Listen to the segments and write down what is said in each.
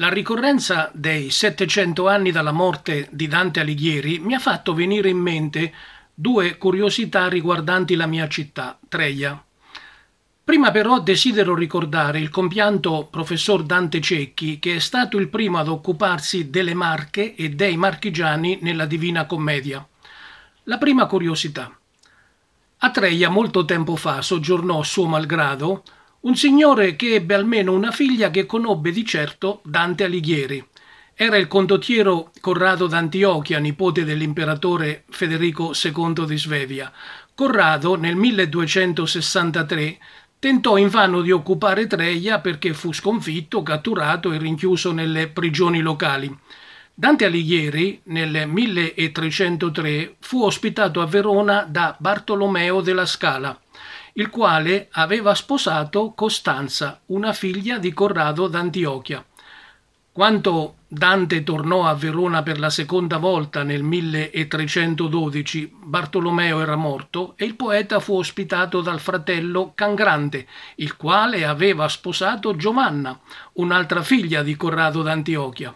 La ricorrenza dei 700 anni dalla morte di Dante Alighieri mi ha fatto venire in mente due curiosità riguardanti la mia città, Treia. Prima però desidero ricordare il compianto professor Dante Cecchi, che è stato il primo ad occuparsi delle Marche e dei marchigiani nella Divina Commedia. La prima curiosità. A Treia molto tempo fa soggiornò, suo malgrado, un signore che ebbe almeno una figlia che conobbe di certo Dante Alighieri. Era il condottiero Corrado d'Antiochia, nipote dell'imperatore Federico II di Svevia. Corrado nel 1263 tentò invano di occupare Treia perché fu sconfitto, catturato e rinchiuso nelle prigioni locali. Dante Alighieri nel 1303 fu ospitato a Verona da Bartolomeo della Scala il quale aveva sposato Costanza, una figlia di Corrado d'Antiochia. Quando Dante tornò a Verona per la seconda volta nel 1312, Bartolomeo era morto e il poeta fu ospitato dal fratello Cangrande, il quale aveva sposato Giovanna, un'altra figlia di Corrado d'Antiochia.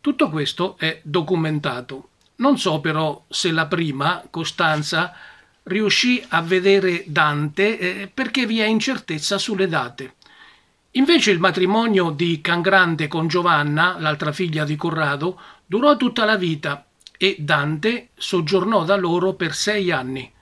Tutto questo è documentato. Non so però se la prima, Costanza, riuscì a vedere Dante eh, perché vi è incertezza sulle date. Invece il matrimonio di Cangrande con Giovanna, l'altra figlia di Corrado, durò tutta la vita e Dante soggiornò da loro per sei anni.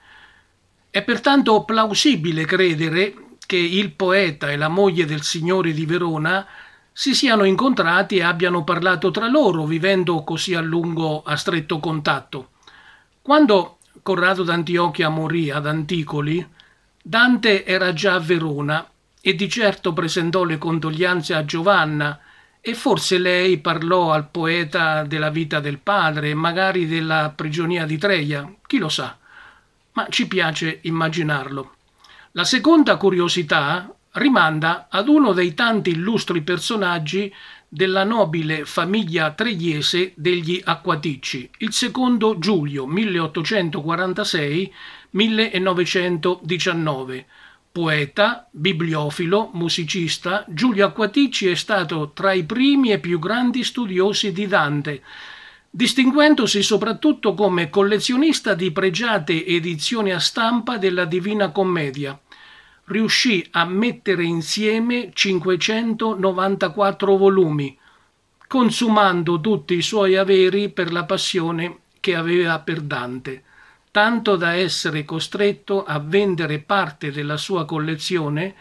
È pertanto plausibile credere che il poeta e la moglie del Signore di Verona si siano incontrati e abbiano parlato tra loro, vivendo così a lungo a stretto contatto. Quando Corrado d'Antiochia morì ad Anticoli, Dante era già a Verona e di certo presentò le condoglianze a Giovanna e forse lei parlò al poeta della vita del padre e magari della prigionia di Treia, chi lo sa, ma ci piace immaginarlo. La seconda curiosità rimanda ad uno dei tanti illustri personaggi della nobile famiglia treviese degli Acquaticci, il secondo Giulio 1846-1919. Poeta, bibliofilo, musicista, Giulio Acquaticci è stato tra i primi e più grandi studiosi di Dante, distinguendosi soprattutto come collezionista di pregiate edizioni a stampa della Divina Commedia riuscì a mettere insieme 594 volumi, consumando tutti i suoi averi per la passione che aveva per Dante, tanto da essere costretto a vendere parte della sua collezione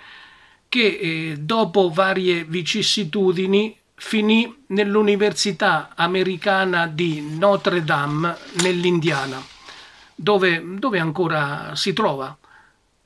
che eh, dopo varie vicissitudini finì nell'Università americana di Notre Dame nell'Indiana, dove, dove ancora si trova.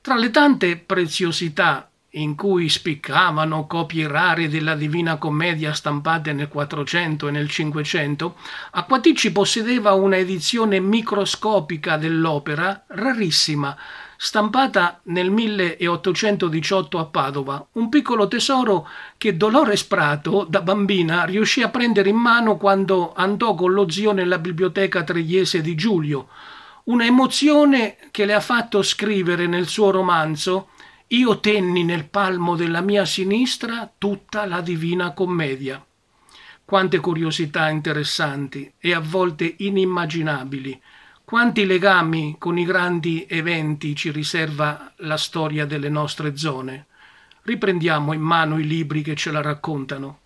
Tra le tante preziosità in cui spiccavano copie rare della Divina Commedia stampate nel 400 e nel 500, Acquaticci possedeva una edizione microscopica dell'opera rarissima, stampata nel 1818 a Padova, un piccolo tesoro che Dolores Prato, da bambina, riuscì a prendere in mano quando andò con lo zio nella biblioteca tregliese di Giulio una emozione che le ha fatto scrivere nel suo romanzo Io tenni nel palmo della mia sinistra tutta la divina commedia. Quante curiosità interessanti e a volte inimmaginabili, quanti legami con i grandi eventi ci riserva la storia delle nostre zone. Riprendiamo in mano i libri che ce la raccontano.